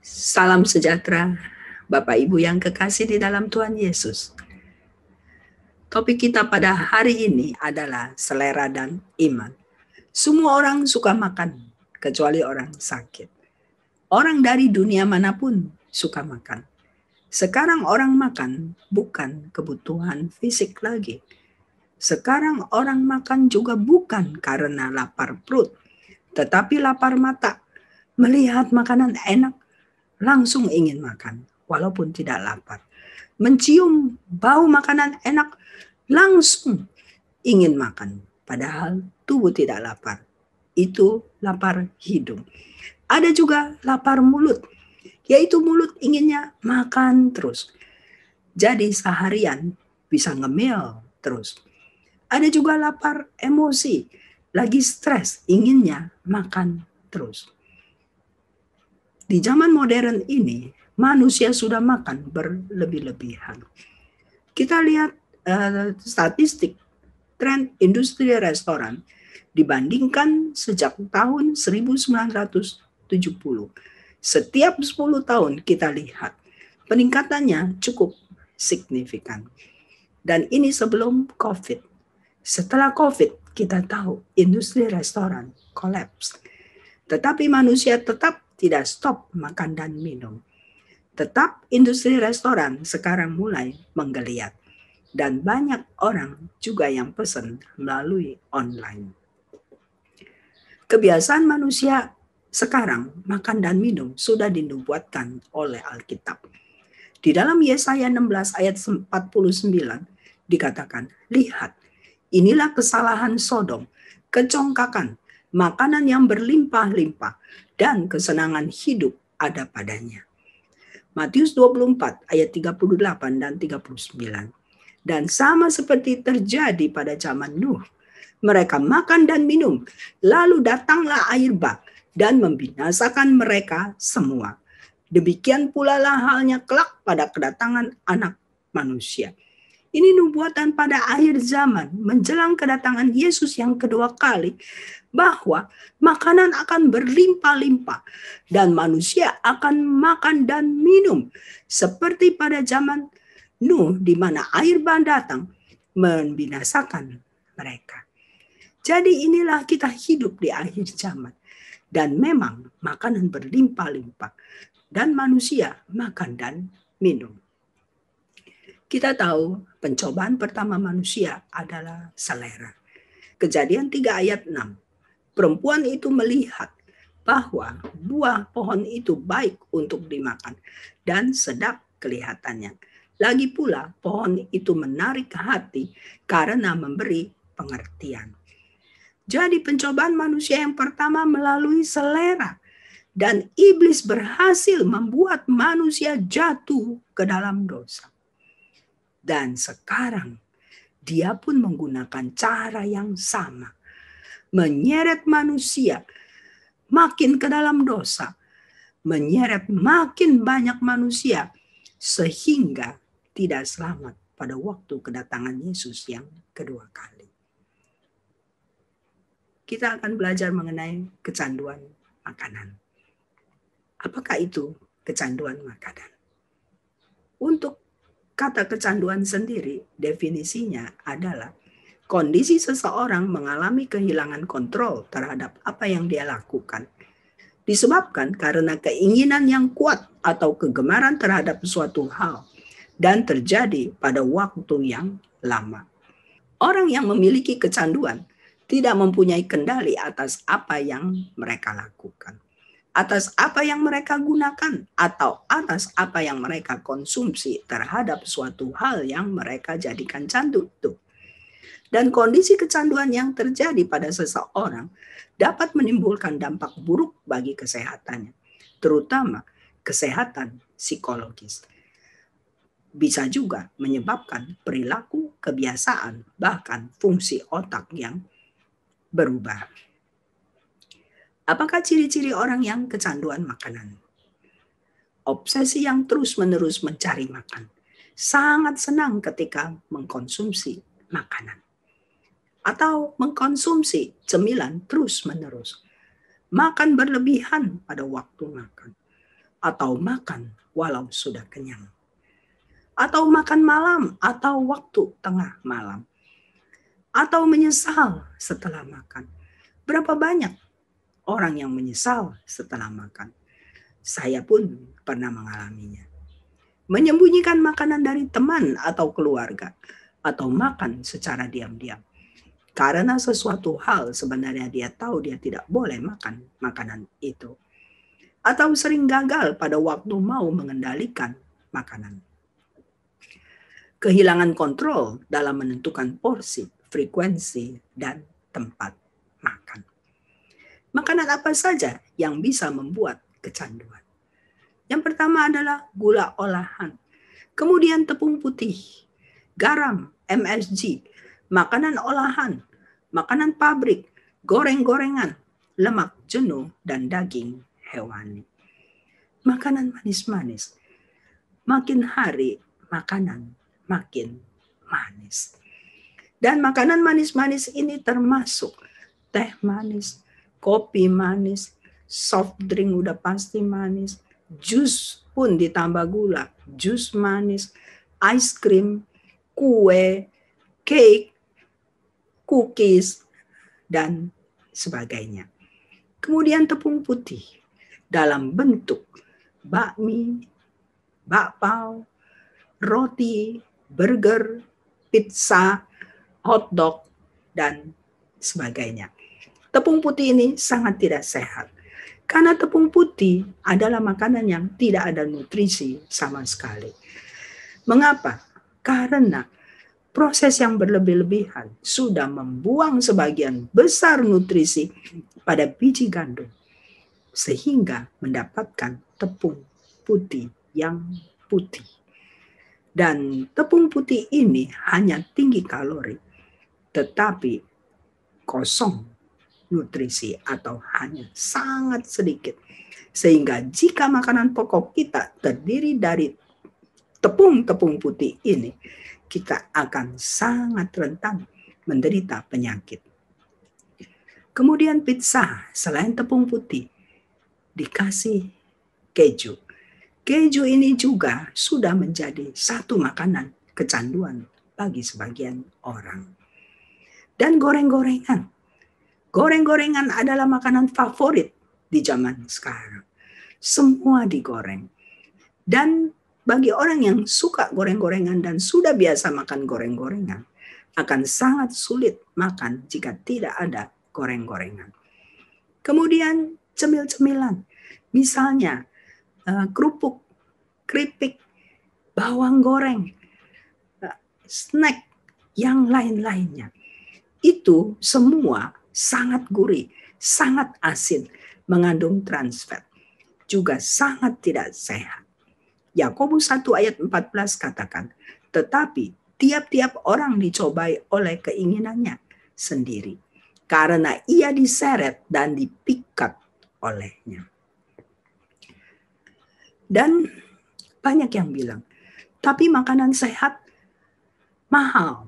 Salam sejahtera, Bapak Ibu yang kekasih di dalam Tuhan Yesus. Topik kita pada hari ini adalah selera dan iman. Semua orang suka makan, kecuali orang sakit. Orang dari dunia manapun suka makan. Sekarang orang makan bukan kebutuhan fisik lagi. Sekarang orang makan juga bukan karena lapar perut, tetapi lapar mata. Melihat makanan enak langsung ingin makan walaupun tidak lapar. Mencium bau makanan enak langsung ingin makan padahal tubuh tidak lapar. Itu lapar hidung. Ada juga lapar mulut, yaitu mulut inginnya makan terus. Jadi seharian bisa ngemil terus. Ada juga lapar emosi, lagi stres inginnya makan terus. Di zaman modern ini, manusia sudah makan berlebih-lebihan. Kita lihat uh, statistik tren industri restoran dibandingkan sejak tahun 1970. Setiap 10 tahun kita lihat peningkatannya cukup signifikan. Dan ini sebelum COVID. Setelah COVID, kita tahu industri restoran collapse. Tetapi manusia tetap tidak stop makan dan minum. Tetap industri restoran sekarang mulai menggeliat dan banyak orang juga yang pesan melalui online. Kebiasaan manusia sekarang makan dan minum sudah dinubuatkan oleh Alkitab. Di dalam Yesaya 16 ayat 49 dikatakan, Lihat, inilah kesalahan Sodom, kecongkakan, makanan yang berlimpah-limpah, dan kesenangan hidup ada padanya. Matius 24 ayat 38 dan 39. Dan sama seperti terjadi pada zaman Nuh, mereka makan dan minum, lalu datanglah air bah dan membinasakan mereka semua. Demikian pula lah halnya kelak pada kedatangan anak manusia. Ini nubuatan pada akhir zaman menjelang kedatangan Yesus yang kedua kali bahwa makanan akan berlimpah-limpah dan manusia akan makan dan minum seperti pada zaman Nuh di mana air ban datang membinasakan mereka. Jadi inilah kita hidup di akhir zaman. Dan memang makanan berlimpah-limpah dan manusia makan dan minum. Kita tahu pencobaan pertama manusia adalah selera. Kejadian 3 ayat 6. Perempuan itu melihat bahwa buah pohon itu baik untuk dimakan dan sedap kelihatannya. Lagi pula pohon itu menarik hati karena memberi pengertian. Jadi pencobaan manusia yang pertama melalui selera dan iblis berhasil membuat manusia jatuh ke dalam dosa. Dan sekarang dia pun menggunakan cara yang sama. Menyeret manusia makin ke dalam dosa. Menyeret makin banyak manusia sehingga tidak selamat pada waktu kedatangan Yesus yang kedua kali. Kita akan belajar mengenai kecanduan makanan. Apakah itu kecanduan makanan? Untuk Kata kecanduan sendiri definisinya adalah kondisi seseorang mengalami kehilangan kontrol terhadap apa yang dia lakukan. Disebabkan karena keinginan yang kuat atau kegemaran terhadap suatu hal dan terjadi pada waktu yang lama. Orang yang memiliki kecanduan tidak mempunyai kendali atas apa yang mereka lakukan atas apa yang mereka gunakan atau atas apa yang mereka konsumsi terhadap suatu hal yang mereka jadikan candu itu. Dan kondisi kecanduan yang terjadi pada seseorang dapat menimbulkan dampak buruk bagi kesehatannya, terutama kesehatan psikologis. Bisa juga menyebabkan perilaku, kebiasaan, bahkan fungsi otak yang berubah. Apakah ciri-ciri orang yang kecanduan makanan? Obsesi yang terus-menerus mencari makan. Sangat senang ketika mengkonsumsi makanan. Atau mengkonsumsi cemilan terus-menerus. Makan berlebihan pada waktu makan. Atau makan walau sudah kenyang. Atau makan malam atau waktu tengah malam. Atau menyesal setelah makan. Berapa banyak orang yang menyesal setelah makan. Saya pun pernah mengalaminya. Menyembunyikan makanan dari teman atau keluarga, atau makan secara diam-diam. Karena sesuatu hal sebenarnya dia tahu dia tidak boleh makan makanan itu. Atau sering gagal pada waktu mau mengendalikan makanan. Kehilangan kontrol dalam menentukan porsi, frekuensi, dan tempat Makanan apa saja yang bisa membuat kecanduan? Yang pertama adalah gula olahan, kemudian tepung putih, garam, MSG, makanan olahan, makanan pabrik, goreng-gorengan, lemak jenuh, dan daging hewani. Makanan manis-manis. Makin hari, makanan makin manis. Dan makanan manis-manis ini termasuk teh manis, kopi manis, soft drink udah pasti manis, jus pun ditambah gula, jus manis, ice cream, kue, cake, cookies, dan sebagainya. Kemudian tepung putih dalam bentuk bakmi, bakpao, roti, burger, pizza, hotdog, dan sebagainya. Tepung putih ini sangat tidak sehat. Karena tepung putih adalah makanan yang tidak ada nutrisi sama sekali. Mengapa? Karena proses yang berlebih-lebihan sudah membuang sebagian besar nutrisi pada biji gandum sehingga mendapatkan tepung putih yang putih. Dan tepung putih ini hanya tinggi kalori tetapi kosong nutrisi atau hanya sangat sedikit. Sehingga jika makanan pokok kita terdiri dari tepung-tepung putih ini, kita akan sangat rentan menderita penyakit. Kemudian pizza, selain tepung putih, dikasih keju. Keju ini juga sudah menjadi satu makanan kecanduan bagi sebagian orang. Dan goreng-gorengan, Goreng-gorengan adalah makanan favorit di zaman sekarang. Semua digoreng. Dan bagi orang yang suka goreng-gorengan dan sudah biasa makan goreng-gorengan, akan sangat sulit makan jika tidak ada goreng-gorengan. Kemudian cemil-cemilan. Misalnya eh, kerupuk, keripik, bawang goreng, eh, snack, yang lain-lainnya. Itu semua sangat gurih, sangat asin, mengandung trans fat, juga sangat tidak sehat. Yakobus 1 ayat 14 katakan, tetapi tiap-tiap orang dicobai oleh keinginannya sendiri karena ia diseret dan dipikat olehnya. Dan banyak yang bilang, tapi makanan sehat mahal.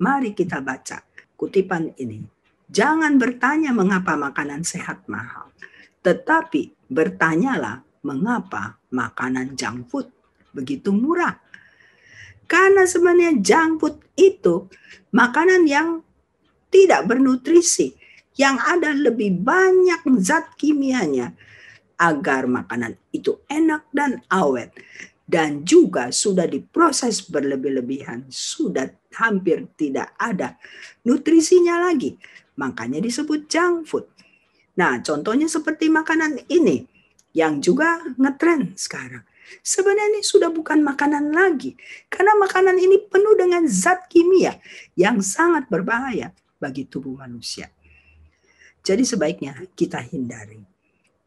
Mari kita baca kutipan ini Jangan bertanya mengapa makanan sehat mahal, tetapi bertanyalah mengapa makanan junk food begitu murah. Karena sebenarnya junk food itu makanan yang tidak bernutrisi, yang ada lebih banyak zat kimianya agar makanan itu enak dan awet dan juga sudah diproses berlebih-lebihan, sudah hampir tidak ada nutrisinya lagi. Makanya disebut junk food. Nah, contohnya seperti makanan ini yang juga ngetren sekarang. Sebenarnya ini sudah bukan makanan lagi karena makanan ini penuh dengan zat kimia yang sangat berbahaya bagi tubuh manusia. Jadi sebaiknya kita hindari.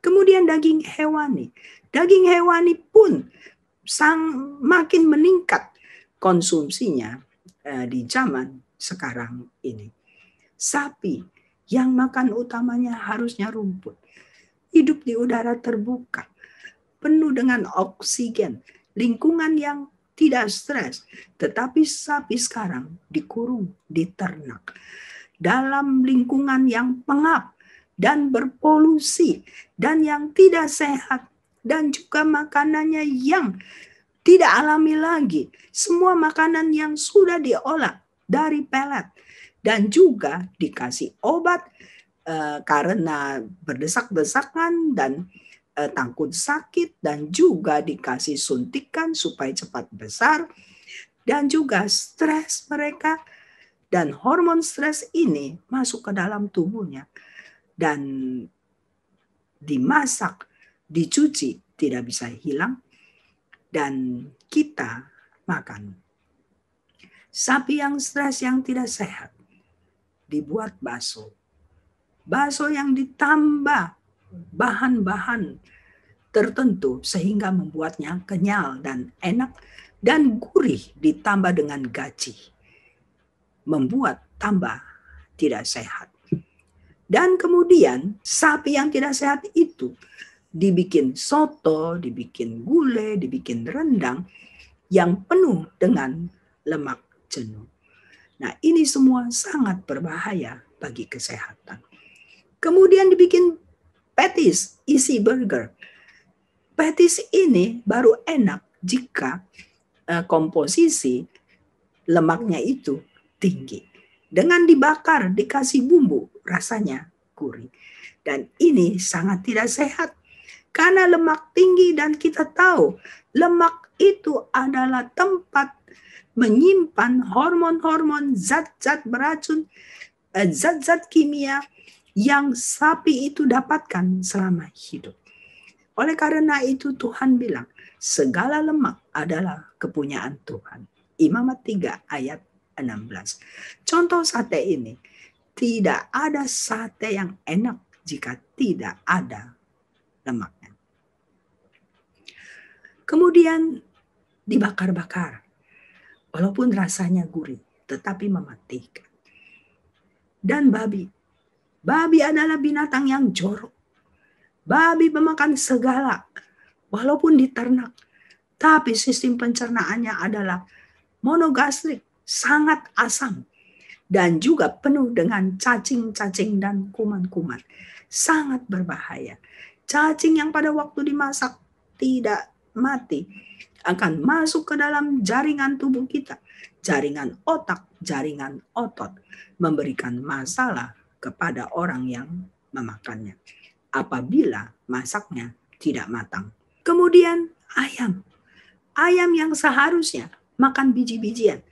Kemudian daging hewani. Daging hewani pun sang makin meningkat konsumsinya Eh, di zaman sekarang ini. Sapi yang makan utamanya harusnya rumput. Hidup di udara terbuka, penuh dengan oksigen, lingkungan yang tidak stres. Tetapi sapi sekarang dikurung diternak Dalam lingkungan yang pengap dan berpolusi dan yang tidak sehat dan juga makanannya yang tidak alami lagi. Semua makanan yang sudah diolah dari pelet dan juga dikasih obat e, karena berdesak-desakan dan e, takut sakit dan juga dikasih suntikan supaya cepat besar dan juga stres mereka dan hormon stres ini masuk ke dalam tubuhnya dan dimasak, dicuci tidak bisa hilang dan kita makan. Sapi yang stres yang tidak sehat dibuat bakso. Bakso yang ditambah bahan-bahan tertentu sehingga membuatnya kenyal dan enak dan gurih ditambah dengan gaji. Membuat tambah tidak sehat. Dan kemudian sapi yang tidak sehat itu dibikin soto, dibikin gulai, dibikin rendang yang penuh dengan lemak jenuh. Nah, ini semua sangat berbahaya bagi kesehatan. Kemudian dibikin patties, isi burger. Patties ini baru enak jika eh, komposisi lemaknya itu tinggi. Dengan dibakar, dikasih bumbu, rasanya gurih. Dan ini sangat tidak sehat karena lemak tinggi dan kita tahu lemak itu adalah tempat menyimpan hormon-hormon zat-zat beracun eh, zat-zat kimia yang sapi itu dapatkan selama hidup. Oleh karena itu Tuhan bilang, segala lemak adalah kepunyaan Tuhan. Imamat 3 ayat 16. Contoh sate ini, tidak ada sate yang enak jika tidak ada lemak. Kemudian dibakar-bakar. Walaupun rasanya gurih, tetapi mematikan. Dan babi. Babi adalah binatang yang jorok. Babi memakan segala, walaupun diternak. Tapi sistem pencernaannya adalah monogastrik, sangat asam. Dan juga penuh dengan cacing-cacing dan kuman-kuman. Sangat berbahaya. Cacing yang pada waktu dimasak tidak mati akan masuk ke dalam jaringan tubuh kita, jaringan otak, jaringan otot, memberikan masalah kepada orang yang memakannya apabila masaknya tidak matang. Kemudian ayam. Ayam yang seharusnya makan biji-bijian,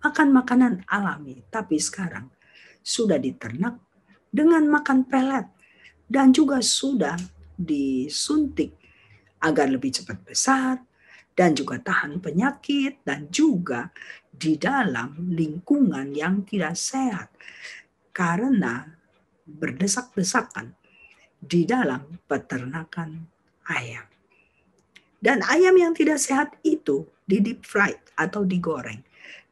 makan makanan alami, tapi sekarang sudah diternak dengan makan pelet dan juga sudah disuntik agar lebih cepat besar dan juga tahan penyakit dan juga di dalam lingkungan yang tidak sehat karena berdesak-desakan di dalam peternakan ayam. Dan ayam yang tidak sehat itu di deep fried atau digoreng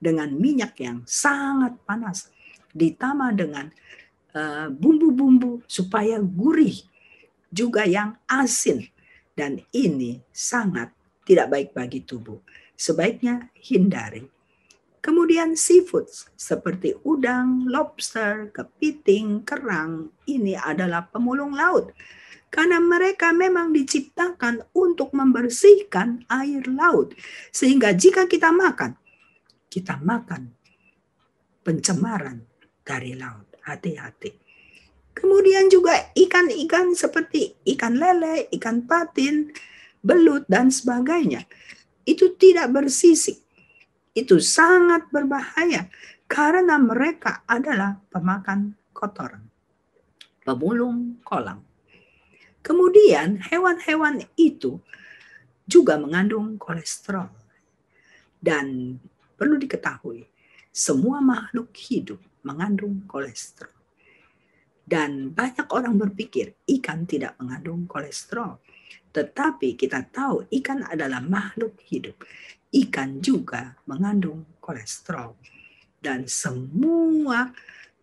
dengan minyak yang sangat panas ditambah dengan eh, bumbu-bumbu supaya gurih juga yang asin dan ini sangat tidak baik bagi tubuh. Sebaiknya hindari. Kemudian seafood seperti udang, lobster, kepiting, kerang ini adalah pemulung laut. Karena mereka memang diciptakan untuk membersihkan air laut. Sehingga jika kita makan, kita makan pencemaran dari laut. Hati-hati. Kemudian juga ikan-ikan seperti ikan lele, ikan patin, belut, dan sebagainya. Itu tidak bersisik. Itu sangat berbahaya karena mereka adalah pemakan kotoran, pemulung kolam. Kemudian hewan-hewan itu juga mengandung kolesterol. Dan perlu diketahui, semua makhluk hidup mengandung kolesterol. Dan banyak orang berpikir ikan tidak mengandung kolesterol. Tetapi kita tahu ikan adalah makhluk hidup. Ikan juga mengandung kolesterol. Dan semua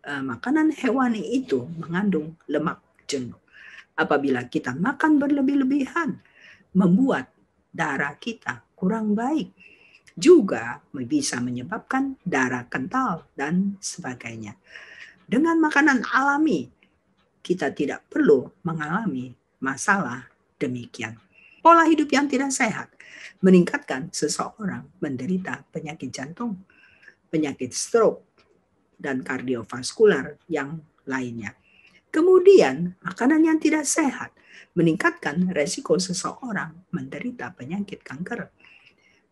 uh, makanan hewani itu mengandung lemak jenuh. Apabila kita makan berlebih-lebihan, membuat darah kita kurang baik. Juga bisa menyebabkan darah kental dan sebagainya. Dengan makanan alami, kita tidak perlu mengalami masalah demikian. Pola hidup yang tidak sehat meningkatkan seseorang menderita penyakit jantung, penyakit stroke, dan kardiovaskular yang lainnya. Kemudian, makanan yang tidak sehat meningkatkan resiko seseorang menderita penyakit kanker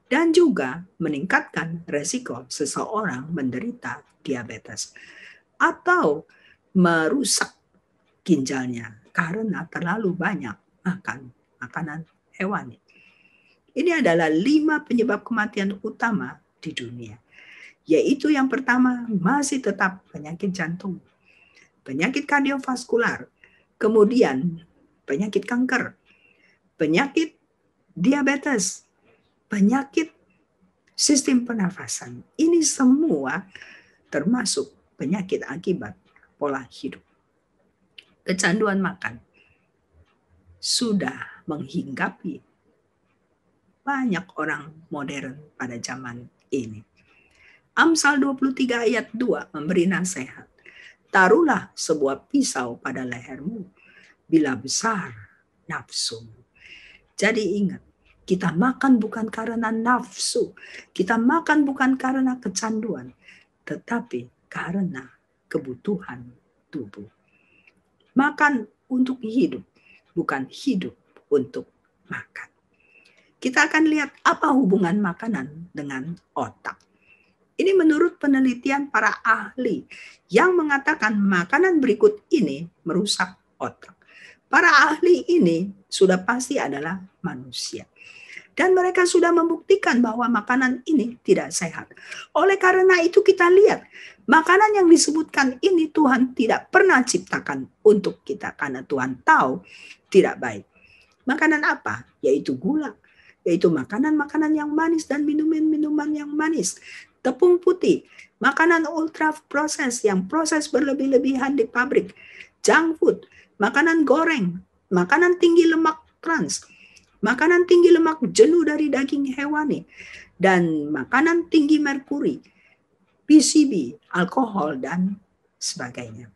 dan juga meningkatkan resiko seseorang menderita diabetes atau merusak ginjalnya karena terlalu banyak makan makanan hewani. Ini adalah lima penyebab kematian utama di dunia. Yaitu yang pertama masih tetap penyakit jantung, penyakit kardiovaskular, kemudian penyakit kanker, penyakit diabetes, penyakit sistem pernafasan. Ini semua termasuk penyakit akibat pola hidup kecanduan makan sudah menghinggapi banyak orang modern pada zaman ini. Amsal 23 ayat 2 memberi nasihat. Taruhlah sebuah pisau pada lehermu bila besar nafsu. Jadi ingat, kita makan bukan karena nafsu, kita makan bukan karena kecanduan, tetapi karena kebutuhan tubuh. Makan untuk hidup, bukan hidup untuk makan. Kita akan lihat apa hubungan makanan dengan otak. Ini menurut penelitian para ahli yang mengatakan makanan berikut ini merusak otak. Para ahli ini sudah pasti adalah manusia dan mereka sudah membuktikan bahwa makanan ini tidak sehat. Oleh karena itu kita lihat makanan yang disebutkan ini Tuhan tidak pernah ciptakan untuk kita karena Tuhan tahu tidak baik. Makanan apa? Yaitu gula, yaitu makanan-makanan yang manis dan minuman-minuman yang manis, tepung putih, makanan ultra proses yang proses berlebih-lebihan di pabrik, junk food, makanan goreng, makanan tinggi lemak trans, makanan tinggi lemak jenuh dari daging hewani, dan makanan tinggi merkuri, PCB, alkohol, dan sebagainya.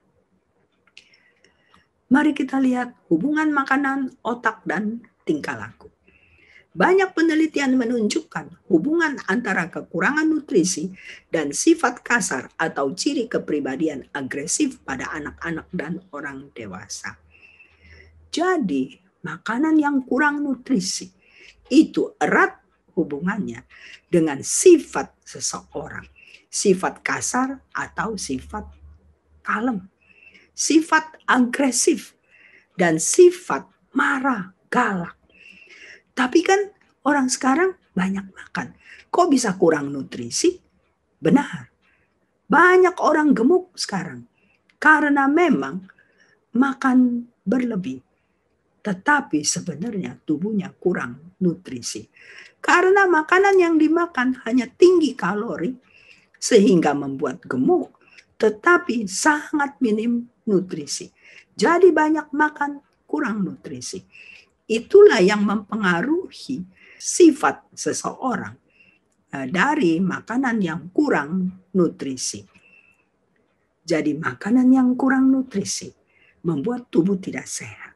Mari kita lihat hubungan makanan, otak, dan tingkah laku. Banyak penelitian menunjukkan hubungan antara kekurangan nutrisi dan sifat kasar atau ciri kepribadian agresif pada anak-anak dan orang dewasa. Jadi, makanan yang kurang nutrisi. Itu erat hubungannya dengan sifat seseorang. Sifat kasar atau sifat kalem. Sifat agresif dan sifat marah, galak. Tapi kan orang sekarang banyak makan. Kok bisa kurang nutrisi? Benar. Banyak orang gemuk sekarang. Karena memang makan berlebih tetapi sebenarnya tubuhnya kurang nutrisi. Karena makanan yang dimakan hanya tinggi kalori sehingga membuat gemuk, tetapi sangat minim nutrisi. Jadi banyak makan kurang nutrisi. Itulah yang mempengaruhi sifat seseorang eh, dari makanan yang kurang nutrisi. Jadi makanan yang kurang nutrisi membuat tubuh tidak sehat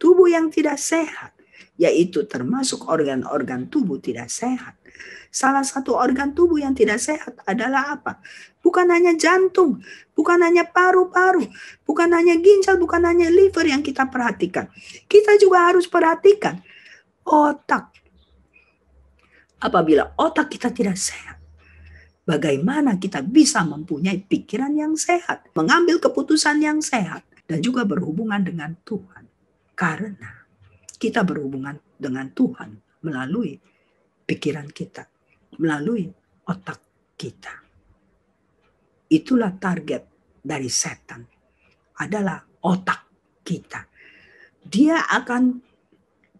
tubuh yang tidak sehat, yaitu termasuk organ-organ tubuh tidak sehat. Salah satu organ tubuh yang tidak sehat adalah apa? Bukan hanya jantung, bukan hanya paru-paru, bukan hanya ginjal, bukan hanya liver yang kita perhatikan. Kita juga harus perhatikan otak. Apabila otak kita tidak sehat, bagaimana kita bisa mempunyai pikiran yang sehat, mengambil keputusan yang sehat, dan juga berhubungan dengan Tuhan. Karena kita berhubungan dengan Tuhan melalui pikiran kita, melalui otak kita. Itulah target dari setan, adalah otak kita. Dia akan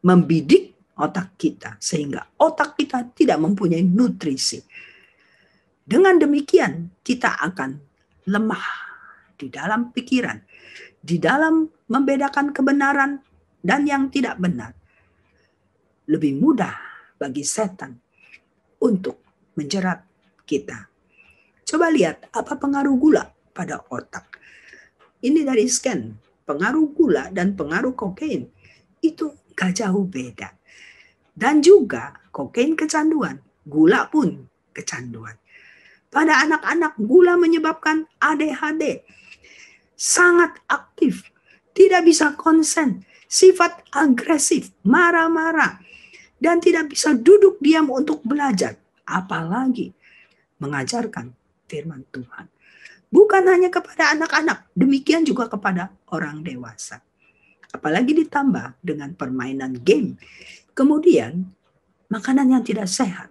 membidik otak kita sehingga otak kita tidak mempunyai nutrisi. Dengan demikian, kita akan lemah di dalam pikiran, di dalam membedakan kebenaran dan yang tidak benar. Lebih mudah bagi setan untuk menjerat kita. Coba lihat apa pengaruh gula pada otak. Ini dari scan, pengaruh gula dan pengaruh kokain itu gak jauh beda. Dan juga kokain kecanduan, gula pun kecanduan. Pada anak-anak gula menyebabkan ADHD. Sangat aktif, tidak bisa konsen, sifat agresif, marah-marah, dan tidak bisa duduk diam untuk belajar, apalagi mengajarkan firman Tuhan. Bukan hanya kepada anak-anak, demikian juga kepada orang dewasa. Apalagi ditambah dengan permainan game. Kemudian, makanan yang tidak sehat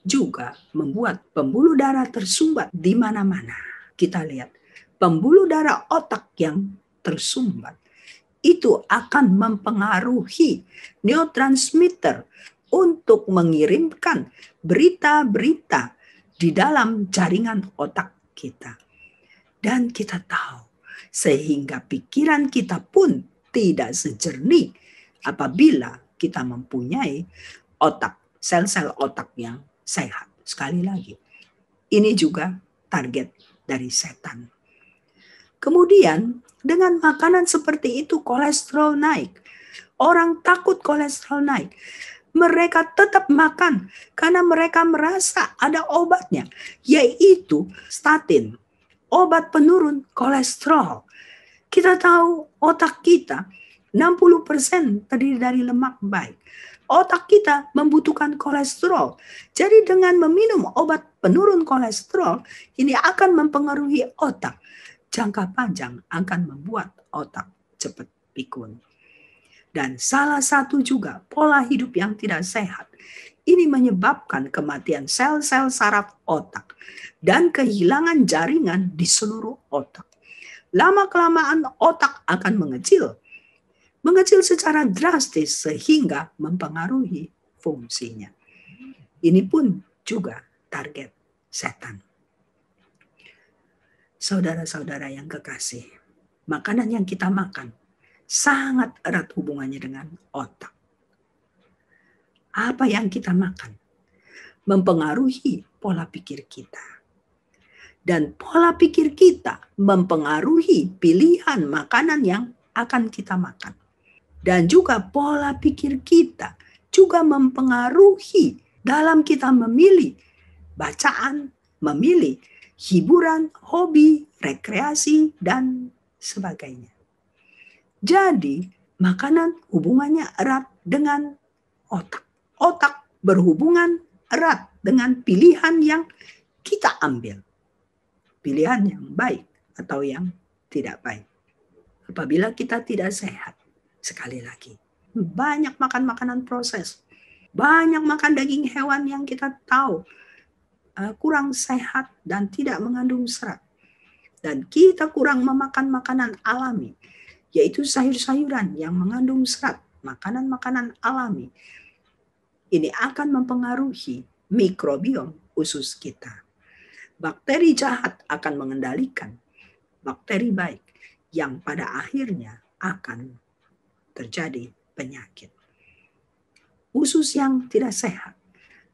juga membuat pembuluh darah tersumbat di mana-mana. Kita lihat pembuluh darah otak yang tersumbat itu akan mempengaruhi neurotransmitter untuk mengirimkan berita-berita di dalam jaringan otak kita. Dan kita tahu, sehingga pikiran kita pun tidak sejernih apabila kita mempunyai otak, sel-sel otak yang sehat. Sekali lagi, ini juga target dari setan. Kemudian dengan makanan seperti itu kolesterol naik. Orang takut kolesterol naik. Mereka tetap makan karena mereka merasa ada obatnya, yaitu statin. Obat penurun kolesterol. Kita tahu otak kita 60% terdiri dari lemak baik. Otak kita membutuhkan kolesterol. Jadi dengan meminum obat penurun kolesterol, ini akan mempengaruhi otak jangka panjang akan membuat otak cepat pikun. Dan salah satu juga pola hidup yang tidak sehat. Ini menyebabkan kematian sel-sel saraf otak dan kehilangan jaringan di seluruh otak. Lama-kelamaan otak akan mengecil. Mengecil secara drastis sehingga mempengaruhi fungsinya. Ini pun juga target setan saudara-saudara yang kekasih, makanan yang kita makan sangat erat hubungannya dengan otak. Apa yang kita makan mempengaruhi pola pikir kita. Dan pola pikir kita mempengaruhi pilihan makanan yang akan kita makan. Dan juga pola pikir kita juga mempengaruhi dalam kita memilih bacaan, memilih hiburan, hobi, rekreasi, dan sebagainya. Jadi, makanan hubungannya erat dengan otak. Otak berhubungan erat dengan pilihan yang kita ambil. Pilihan yang baik atau yang tidak baik. Apabila kita tidak sehat, sekali lagi, banyak makan makanan proses, banyak makan daging hewan yang kita tahu Ah, kurang sehat dan tidak mengandung serat. Dan kita kurang memakan makanan alami, yaitu sayur-sayuran yang mengandung serat, makanan-makanan alami. Ini akan mempengaruhi mikrobiom usus kita. Bakteri jahat akan mengendalikan bakteri baik yang pada akhirnya akan terjadi penyakit. Usus yang tidak sehat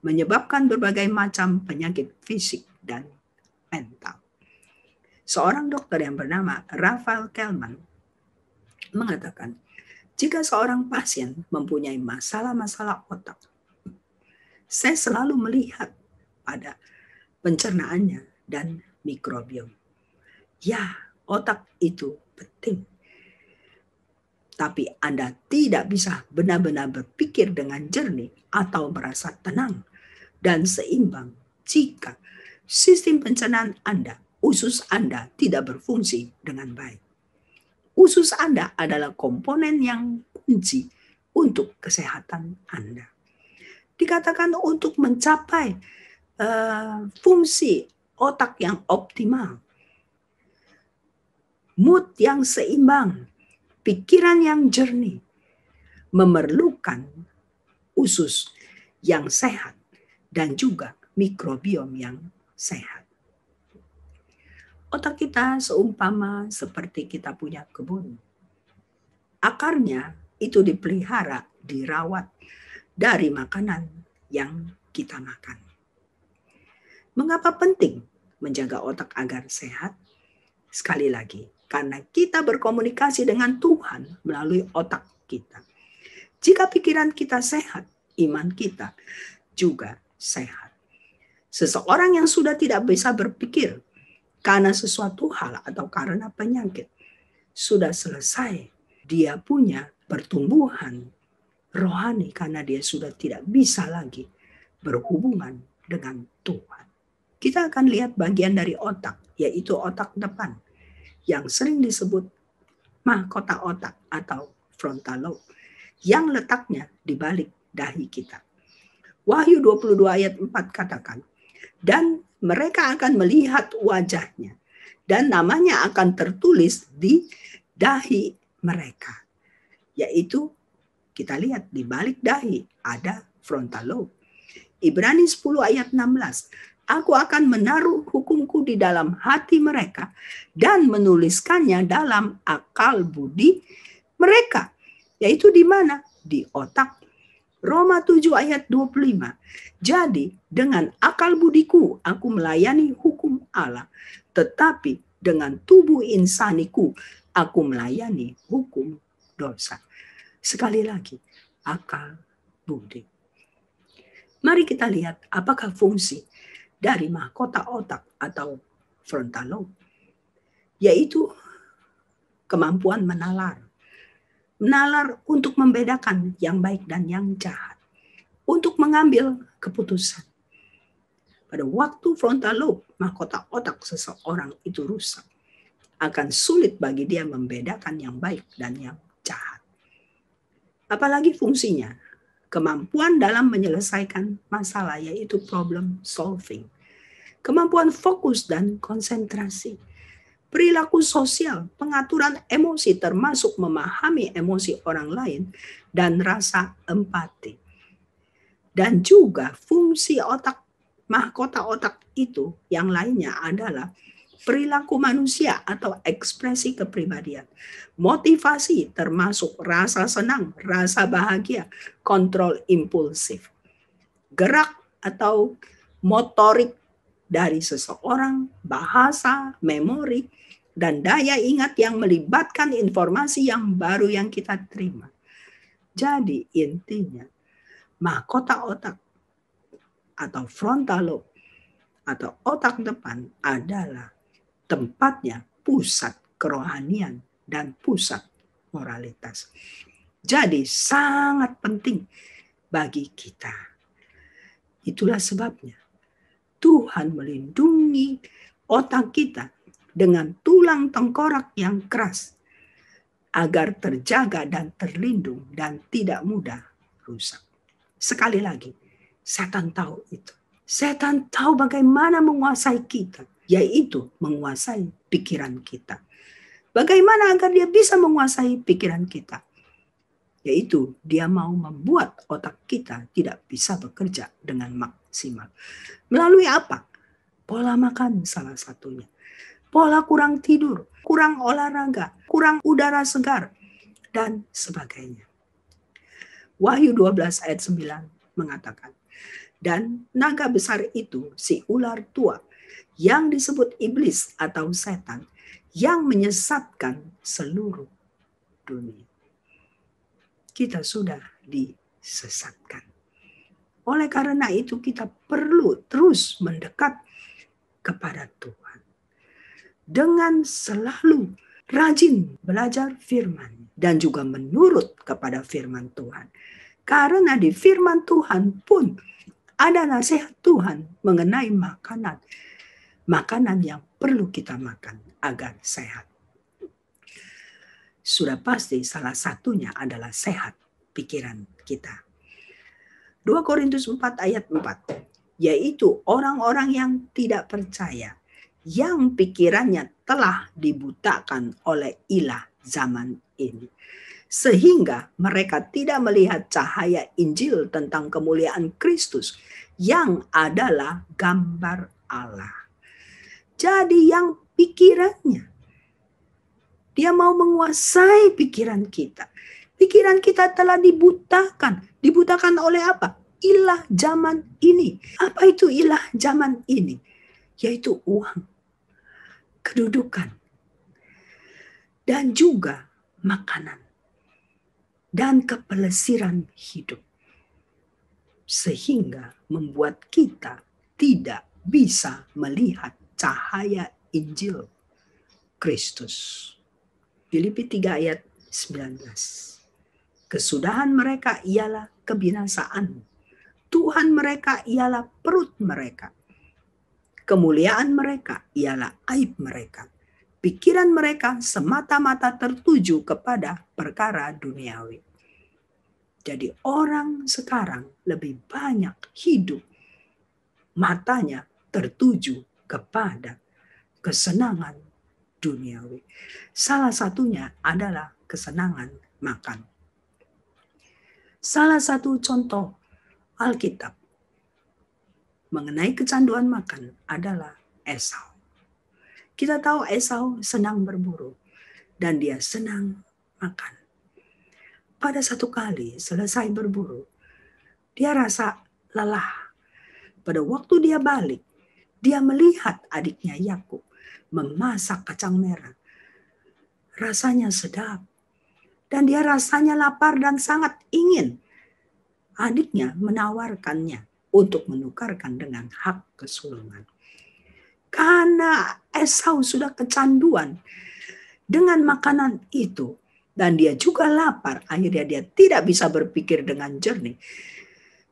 menyebabkan berbagai macam penyakit fisik dan mental. Seorang dokter yang bernama Rafael Kelman mengatakan, jika seorang pasien mempunyai masalah-masalah otak, saya selalu melihat pada pencernaannya dan mikrobiom. Ya, otak itu penting. Tapi Anda tidak bisa benar-benar berpikir dengan jernih atau merasa tenang dan seimbang jika sistem pencernaan Anda, usus Anda tidak berfungsi dengan baik. Usus Anda adalah komponen yang kunci untuk kesehatan Anda. Dikatakan untuk mencapai uh, fungsi otak yang optimal, mood yang seimbang, pikiran yang jernih, memerlukan usus yang sehat dan juga mikrobiom yang sehat. Otak kita seumpama seperti kita punya kebun. Akarnya itu dipelihara, dirawat dari makanan yang kita makan. Mengapa penting menjaga otak agar sehat? Sekali lagi, karena kita berkomunikasi dengan Tuhan melalui otak kita. Jika pikiran kita sehat, iman kita juga sehat. Seseorang yang sudah tidak bisa berpikir karena sesuatu hal atau karena penyakit sudah selesai dia punya pertumbuhan rohani karena dia sudah tidak bisa lagi berhubungan dengan Tuhan. Kita akan lihat bagian dari otak, yaitu otak depan yang sering disebut mahkota otak atau frontal lobe yang letaknya di balik dahi kita. Wahyu 22 ayat 4 katakan, dan mereka akan melihat wajahnya dan namanya akan tertulis di dahi mereka. Yaitu kita lihat di balik dahi ada frontal lobe. Ibrani 10 ayat 16. Aku akan menaruh hukumku di dalam hati mereka dan menuliskannya dalam akal budi mereka. Yaitu di mana? Di otak Roma 7 ayat 25. Jadi dengan akal budiku aku melayani hukum Allah, tetapi dengan tubuh insaniku aku melayani hukum dosa. Sekali lagi, akal budi. Mari kita lihat apakah fungsi dari mahkota otak atau frontal lobe, yaitu kemampuan menalar, nalar untuk membedakan yang baik dan yang jahat, untuk mengambil keputusan. Pada waktu frontal lobe, mahkota otak seseorang itu rusak. Akan sulit bagi dia membedakan yang baik dan yang jahat. Apalagi fungsinya, kemampuan dalam menyelesaikan masalah yaitu problem solving. Kemampuan fokus dan konsentrasi perilaku sosial, pengaturan emosi termasuk memahami emosi orang lain dan rasa empati. Dan juga fungsi otak mahkota otak itu yang lainnya adalah perilaku manusia atau ekspresi kepribadian. Motivasi termasuk rasa senang, rasa bahagia, kontrol impulsif. Gerak atau motorik dari seseorang, bahasa, memori, dan daya ingat yang melibatkan informasi yang baru yang kita terima. Jadi intinya, mahkota otak atau frontal lobe atau otak depan adalah tempatnya pusat kerohanian dan pusat moralitas. Jadi sangat penting bagi kita. Itulah sebabnya Tuhan melindungi otak kita dengan tulang tengkorak yang keras agar terjaga dan terlindung dan tidak mudah rusak. Sekali lagi, setan tahu itu. Setan tahu bagaimana menguasai kita, yaitu menguasai pikiran kita. Bagaimana agar dia bisa menguasai pikiran kita? Yaitu dia mau membuat otak kita tidak bisa bekerja dengan maksimal Simak Melalui apa? Pola makan salah satunya. Pola kurang tidur, kurang olahraga, kurang udara segar, dan sebagainya. Wahyu 12 ayat 9 mengatakan, Dan naga besar itu, si ular tua, yang disebut iblis atau setan, yang menyesatkan seluruh dunia. Kita sudah disesatkan. Oleh karena itu kita perlu terus mendekat kepada Tuhan. Dengan selalu rajin belajar firman dan juga menurut kepada firman Tuhan. Karena di firman Tuhan pun ada nasihat Tuhan mengenai makanan. Makanan yang perlu kita makan agar sehat. Sudah pasti salah satunya adalah sehat pikiran kita. 2 Korintus 4 ayat 4, yaitu orang-orang yang tidak percaya, yang pikirannya telah dibutakan oleh ilah zaman ini. Sehingga mereka tidak melihat cahaya Injil tentang kemuliaan Kristus yang adalah gambar Allah. Jadi yang pikirannya, dia mau menguasai pikiran kita Pikiran kita telah dibutakan. Dibutakan oleh apa? Ilah zaman ini. Apa itu ilah zaman ini? Yaitu uang, kedudukan, dan juga makanan dan kepelesiran hidup. Sehingga membuat kita tidak bisa melihat cahaya Injil Kristus. Filipi 3 ayat 19. Kesudahan mereka ialah kebinasaan. Tuhan mereka ialah perut mereka. Kemuliaan mereka ialah aib mereka. Pikiran mereka semata-mata tertuju kepada perkara duniawi. Jadi orang sekarang lebih banyak hidup matanya tertuju kepada kesenangan duniawi. Salah satunya adalah kesenangan makan salah satu contoh Alkitab mengenai kecanduan makan adalah Esau. Kita tahu Esau senang berburu dan dia senang makan. Pada satu kali selesai berburu, dia rasa lelah. Pada waktu dia balik, dia melihat adiknya Yakub memasak kacang merah. Rasanya sedap dan dia rasanya lapar dan sangat ingin. Adiknya menawarkannya untuk menukarkan dengan hak kesulungan. Karena Esau sudah kecanduan dengan makanan itu dan dia juga lapar, akhirnya dia tidak bisa berpikir dengan jernih.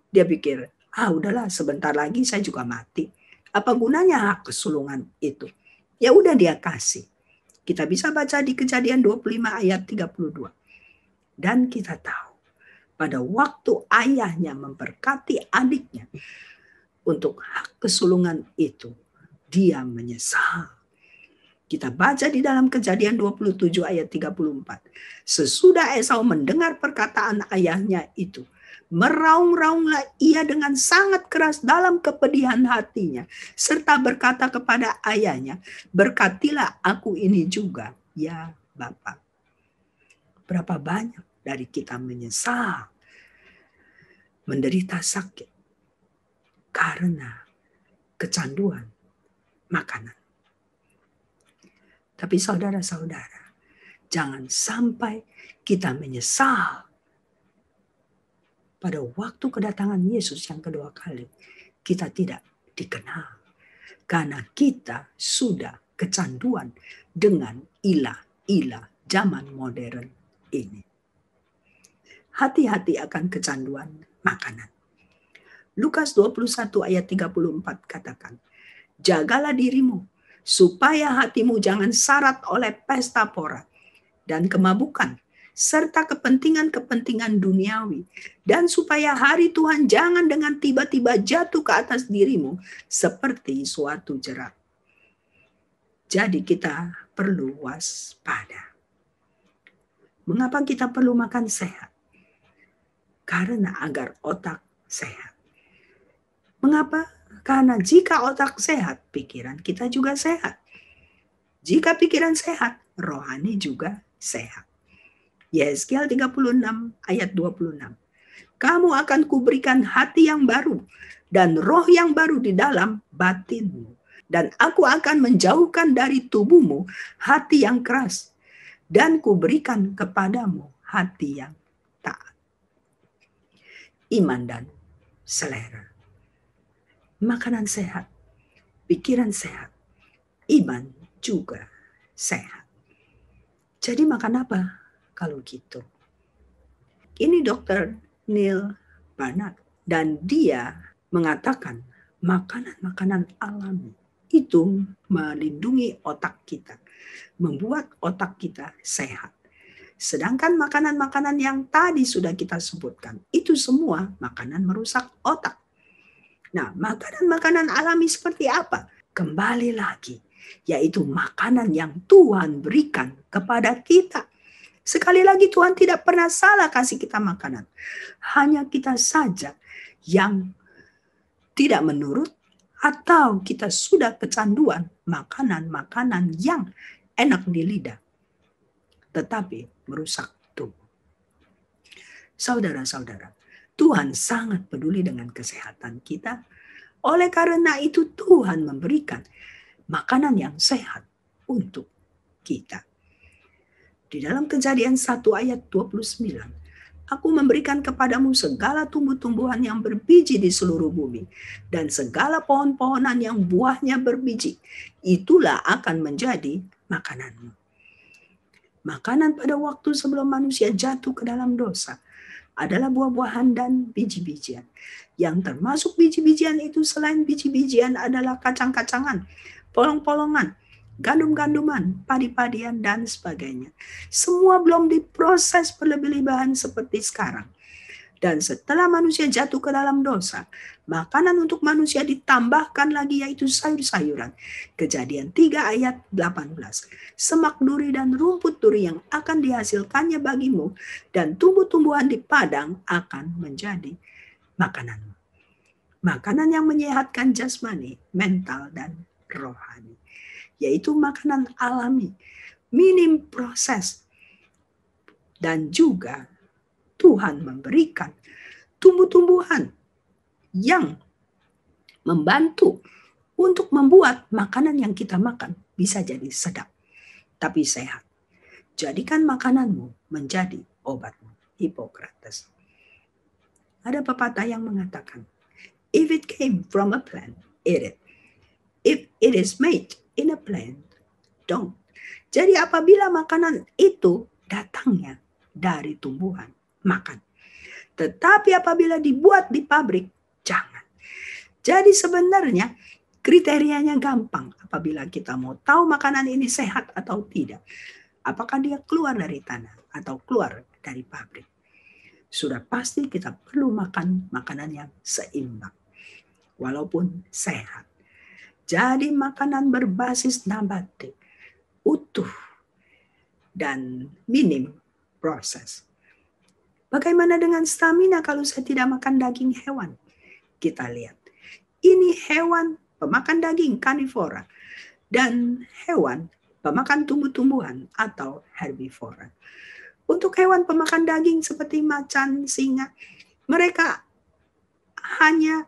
Dia pikir, ah udahlah sebentar lagi saya juga mati. Apa gunanya hak kesulungan itu? Ya udah dia kasih. Kita bisa baca di kejadian 25 ayat 32. Dan kita tahu pada waktu ayahnya memberkati adiknya untuk hak kesulungan itu, dia menyesal. Kita baca di dalam kejadian 27 ayat 34. Sesudah Esau mendengar perkataan ayahnya itu, meraung-raunglah ia dengan sangat keras dalam kepedihan hatinya, serta berkata kepada ayahnya, berkatilah aku ini juga, ya Bapak. Berapa banyak dari kita menyesal, menderita sakit karena kecanduan makanan. Tapi saudara-saudara, jangan sampai kita menyesal pada waktu kedatangan Yesus yang kedua kali kita tidak dikenal karena kita sudah kecanduan dengan ilah-ilah zaman modern ini hati-hati akan kecanduan makanan. Lukas 21 ayat 34 katakan, Jagalah dirimu, supaya hatimu jangan syarat oleh pesta pora dan kemabukan, serta kepentingan-kepentingan duniawi, dan supaya hari Tuhan jangan dengan tiba-tiba jatuh ke atas dirimu seperti suatu jerat. Jadi kita perlu waspada. Mengapa kita perlu makan sehat? Karena agar otak sehat. Mengapa? Karena jika otak sehat, pikiran kita juga sehat. Jika pikiran sehat, rohani juga sehat. Yeskel 36 ayat 26. Kamu akan kuberikan hati yang baru dan roh yang baru di dalam batinmu. Dan aku akan menjauhkan dari tubuhmu hati yang keras dan kuberikan kepadamu hati yang taat iman dan selera. Makanan sehat, pikiran sehat, iman juga sehat. Jadi makan apa kalau gitu? Ini dokter Neil Barnard dan dia mengatakan makanan-makanan alami itu melindungi otak kita, membuat otak kita sehat. Sedangkan makanan-makanan yang tadi sudah kita sebutkan, itu semua makanan merusak otak. Nah, makanan-makanan alami seperti apa? Kembali lagi, yaitu makanan yang Tuhan berikan kepada kita. Sekali lagi Tuhan tidak pernah salah kasih kita makanan. Hanya kita saja yang tidak menurut atau kita sudah kecanduan makanan-makanan yang enak di lidah. Tetapi merusak tubuh. Saudara-saudara, Tuhan sangat peduli dengan kesehatan kita. Oleh karena itu Tuhan memberikan makanan yang sehat untuk kita. Di dalam kejadian 1 ayat 29, Aku memberikan kepadamu segala tumbuh-tumbuhan yang berbiji di seluruh bumi, dan segala pohon-pohonan yang buahnya berbiji. Itulah akan menjadi makananmu makanan pada waktu sebelum manusia jatuh ke dalam dosa adalah buah-buahan dan biji-bijian. Yang termasuk biji-bijian itu selain biji-bijian adalah kacang-kacangan, polong-polongan, gandum-ganduman, padi-padian, dan sebagainya. Semua belum diproses berlebih-lebihan seperti sekarang. Dan setelah manusia jatuh ke dalam dosa, makanan untuk manusia ditambahkan lagi yaitu sayur-sayuran. Kejadian 3 ayat 18. Semak duri dan rumput duri yang akan dihasilkannya bagimu dan tumbuh-tumbuhan di padang akan menjadi makanan Makanan yang menyehatkan jasmani, mental, dan rohani. Yaitu makanan alami, minim proses, dan juga Tuhan memberikan tumbuh-tumbuhan yang membantu untuk membuat makanan yang kita makan bisa jadi sedap, tapi sehat. Jadikan makananmu menjadi obatmu. Hippocrates. Ada pepatah yang mengatakan, If it came from a plant, eat it. If it is made in a plant, don't. Jadi apabila makanan itu datangnya dari tumbuhan, makan. Tetapi apabila dibuat di pabrik, Jangan. Jadi sebenarnya kriterianya gampang apabila kita mau tahu makanan ini sehat atau tidak. Apakah dia keluar dari tanah atau keluar dari pabrik. Sudah pasti kita perlu makan makanan yang seimbang. Walaupun sehat. Jadi makanan berbasis nabati, utuh, dan minim proses. Bagaimana dengan stamina kalau saya tidak makan daging hewan? kita lihat. Ini hewan pemakan daging karnivora dan hewan pemakan tumbuh-tumbuhan atau herbivora. Untuk hewan pemakan daging seperti macan, singa, mereka hanya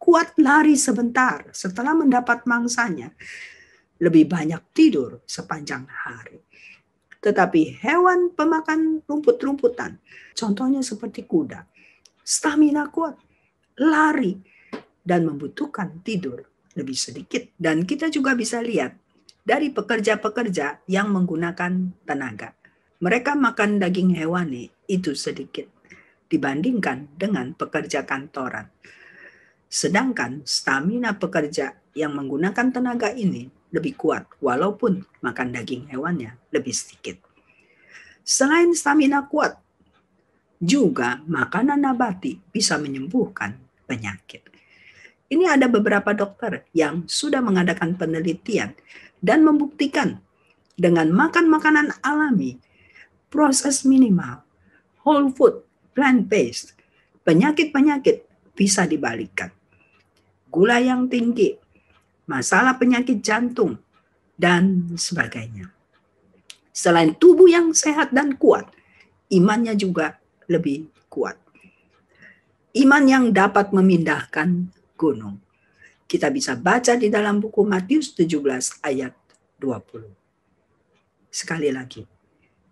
kuat lari sebentar setelah mendapat mangsanya. Lebih banyak tidur sepanjang hari. Tetapi hewan pemakan rumput-rumputan, contohnya seperti kuda, stamina kuat, lari, dan membutuhkan tidur lebih sedikit. Dan kita juga bisa lihat dari pekerja-pekerja yang menggunakan tenaga. Mereka makan daging hewani itu sedikit dibandingkan dengan pekerja kantoran. Sedangkan stamina pekerja yang menggunakan tenaga ini lebih kuat walaupun makan daging hewannya lebih sedikit. Selain stamina kuat, juga makanan nabati bisa menyembuhkan penyakit. Ini ada beberapa dokter yang sudah mengadakan penelitian dan membuktikan dengan makan makanan alami, proses minimal, whole food, plant-based, penyakit-penyakit bisa dibalikkan Gula yang tinggi, masalah penyakit jantung, dan sebagainya. Selain tubuh yang sehat dan kuat, imannya juga lebih kuat iman yang dapat memindahkan gunung. Kita bisa baca di dalam buku Matius 17 ayat 20. Sekali lagi,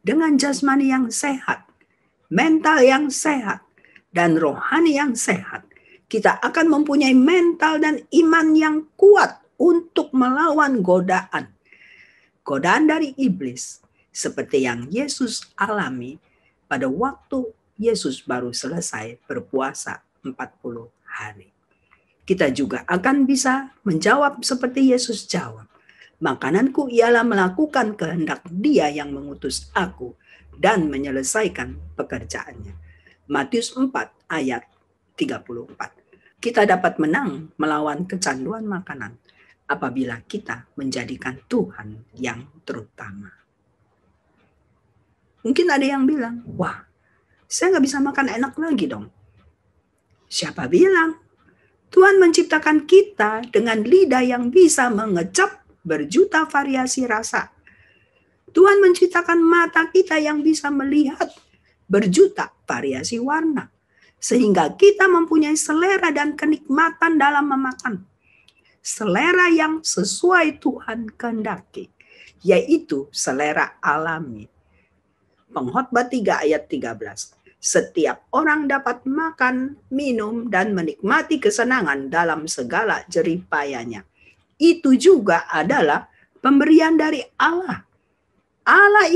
dengan jasmani yang sehat, mental yang sehat, dan rohani yang sehat, kita akan mempunyai mental dan iman yang kuat untuk melawan godaan. Godaan dari iblis, seperti yang Yesus alami pada waktu Yesus baru selesai berpuasa 40 hari. Kita juga akan bisa menjawab seperti Yesus jawab. Makananku ialah melakukan kehendak dia yang mengutus aku dan menyelesaikan pekerjaannya. Matius 4 ayat 34. Kita dapat menang melawan kecanduan makanan apabila kita menjadikan Tuhan yang terutama. Mungkin ada yang bilang, wah saya nggak bisa makan enak lagi dong. Siapa bilang? Tuhan menciptakan kita dengan lidah yang bisa mengecap berjuta variasi rasa. Tuhan menciptakan mata kita yang bisa melihat berjuta variasi warna. Sehingga kita mempunyai selera dan kenikmatan dalam memakan. Selera yang sesuai Tuhan kehendaki, yaitu selera alami. Pengkhotbah 3 ayat 13. Setiap orang dapat makan, minum, dan menikmati kesenangan dalam segala jeripayanya. Itu juga adalah pemberian dari Allah. Allah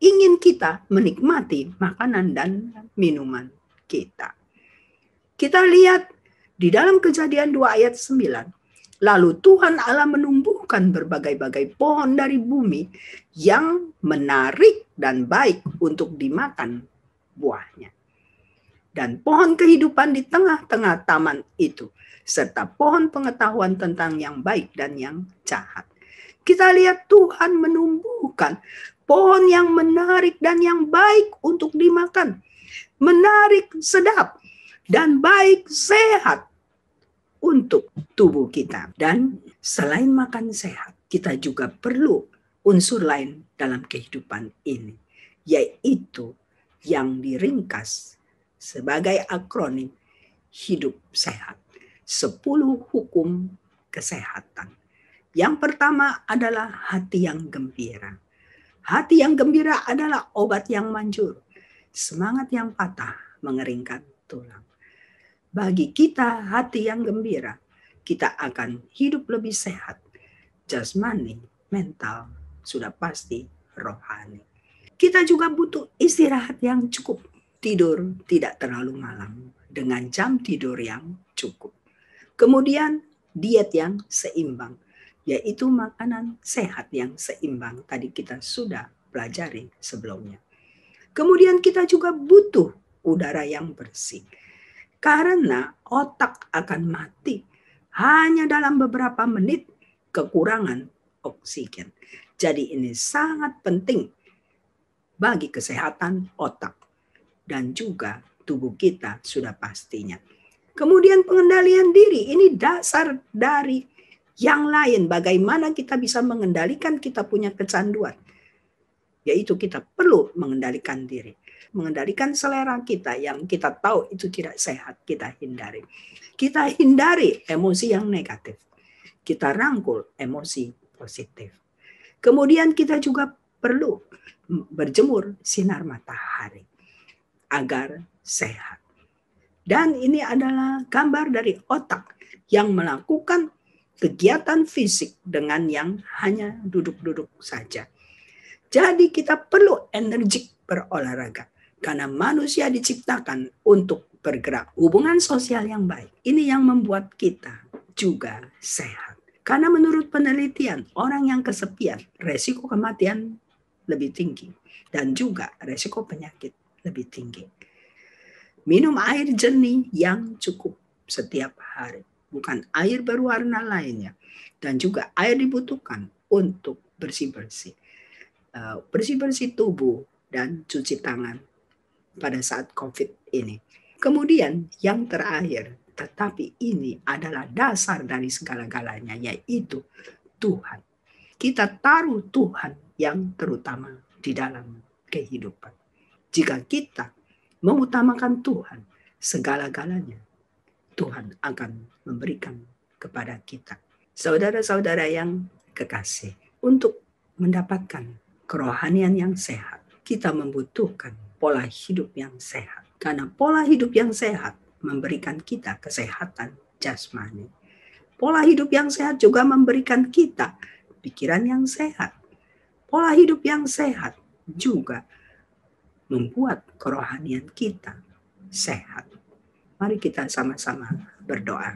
ingin kita menikmati makanan dan minuman kita. Kita lihat di dalam kejadian 2 ayat 9. Lalu Tuhan Allah menumbuhkan berbagai-bagai pohon dari bumi yang menarik dan baik untuk dimakan buahnya. Dan pohon kehidupan di tengah-tengah taman itu, serta pohon pengetahuan tentang yang baik dan yang jahat. Kita lihat Tuhan menumbuhkan pohon yang menarik dan yang baik untuk dimakan, menarik sedap, dan baik sehat untuk tubuh kita. Dan selain makan sehat, kita juga perlu unsur lain dalam kehidupan ini, yaitu yang diringkas sebagai akronim hidup sehat. sepuluh hukum kesehatan. Yang pertama adalah hati yang gembira. Hati yang gembira adalah obat yang manjur. Semangat yang patah mengeringkan tulang. Bagi kita hati yang gembira, kita akan hidup lebih sehat. Jasmani, mental, sudah pasti rohani. Kita juga butuh istirahat yang cukup. Tidur tidak terlalu malam dengan jam tidur yang cukup. Kemudian diet yang seimbang, yaitu makanan sehat yang seimbang. Tadi kita sudah pelajari sebelumnya. Kemudian kita juga butuh udara yang bersih. Karena otak akan mati hanya dalam beberapa menit kekurangan oksigen. Jadi ini sangat penting bagi kesehatan otak dan juga tubuh kita sudah pastinya. Kemudian pengendalian diri ini dasar dari yang lain bagaimana kita bisa mengendalikan kita punya kecanduan. Yaitu kita perlu mengendalikan diri, mengendalikan selera kita yang kita tahu itu tidak sehat, kita hindari. Kita hindari emosi yang negatif. Kita rangkul emosi positif. Kemudian kita juga perlu berjemur sinar matahari agar sehat. Dan ini adalah gambar dari otak yang melakukan kegiatan fisik dengan yang hanya duduk-duduk saja. Jadi kita perlu energik berolahraga karena manusia diciptakan untuk bergerak. Hubungan sosial yang baik ini yang membuat kita juga sehat. Karena menurut penelitian, orang yang kesepian, resiko kematian lebih tinggi dan juga resiko penyakit lebih tinggi. Minum air jernih yang cukup setiap hari, bukan air berwarna lainnya. Dan juga air dibutuhkan untuk bersih-bersih. Eh, bersih-bersih tubuh dan cuci tangan pada saat COVID ini. Kemudian yang terakhir, tetapi ini adalah dasar dari segala-galanya, yaitu Tuhan kita taruh Tuhan yang terutama di dalam kehidupan. Jika kita mengutamakan Tuhan segala-galanya, Tuhan akan memberikan kepada kita. Saudara-saudara yang kekasih, untuk mendapatkan kerohanian yang sehat, kita membutuhkan pola hidup yang sehat. Karena pola hidup yang sehat memberikan kita kesehatan jasmani. Pola hidup yang sehat juga memberikan kita pikiran yang sehat, pola hidup yang sehat juga membuat kerohanian kita sehat. Mari kita sama-sama berdoa.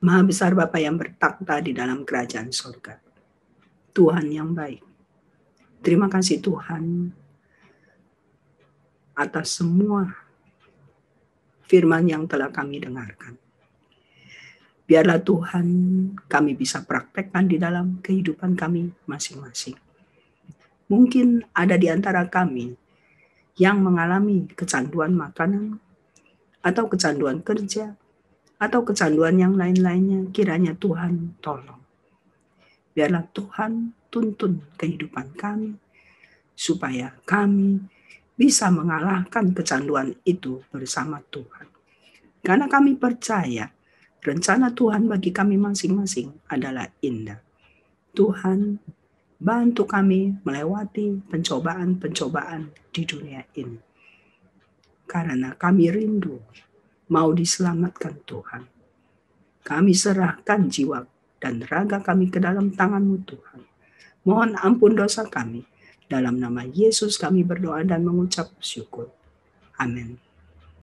Maha besar Bapa yang bertakhta di dalam kerajaan surga. Tuhan yang baik. Terima kasih Tuhan atas semua firman yang telah kami dengarkan biarlah Tuhan kami bisa praktekkan di dalam kehidupan kami masing-masing. Mungkin ada di antara kami yang mengalami kecanduan makanan, atau kecanduan kerja, atau kecanduan yang lain-lainnya, kiranya Tuhan tolong. Biarlah Tuhan tuntun kehidupan kami, supaya kami bisa mengalahkan kecanduan itu bersama Tuhan. Karena kami percaya Rencana Tuhan bagi kami masing-masing adalah indah. Tuhan, bantu kami melewati pencobaan-pencobaan di dunia ini. Karena kami rindu mau diselamatkan Tuhan. Kami serahkan jiwa dan raga kami ke dalam tanganmu Tuhan. Mohon ampun dosa kami. Dalam nama Yesus kami berdoa dan mengucap syukur. Amin.